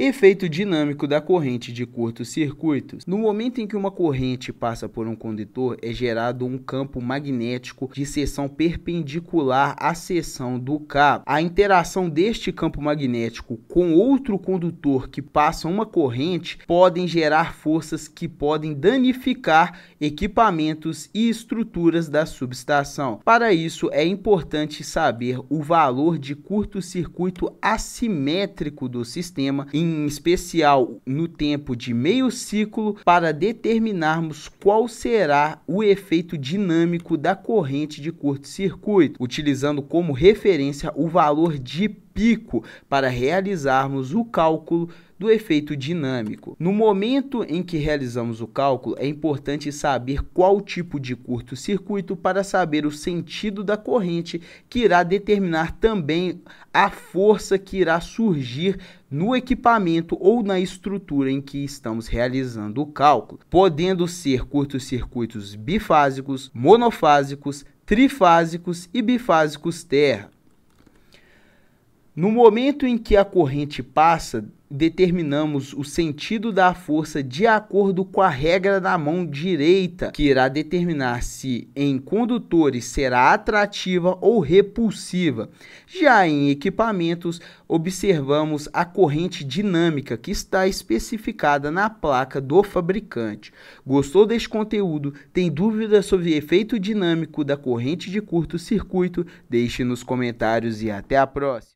Efeito dinâmico da corrente de curto-circuitos. No momento em que uma corrente passa por um condutor, é gerado um campo magnético de seção perpendicular à seção do cabo. A interação deste campo magnético com outro condutor que passa uma corrente podem gerar forças que podem danificar equipamentos e estruturas da subestação. Para isso, é importante saber o valor de curto-circuito assimétrico do sistema em em especial no tempo de meio ciclo, para determinarmos qual será o efeito dinâmico da corrente de curto-circuito, utilizando como referência o valor de pico para realizarmos o cálculo do efeito dinâmico. No momento em que realizamos o cálculo, é importante saber qual tipo de curto-circuito para saber o sentido da corrente, que irá determinar também a força que irá surgir no equipamento ou na estrutura em que estamos realizando o cálculo, podendo ser curtos-circuitos bifásicos, monofásicos, trifásicos e bifásicos terra. No momento em que a corrente passa, determinamos o sentido da força de acordo com a regra da mão direita, que irá determinar se em condutores será atrativa ou repulsiva. Já em equipamentos, observamos a corrente dinâmica que está especificada na placa do fabricante. Gostou deste conteúdo? Tem dúvidas sobre efeito dinâmico da corrente de curto-circuito? Deixe nos comentários e até a próxima.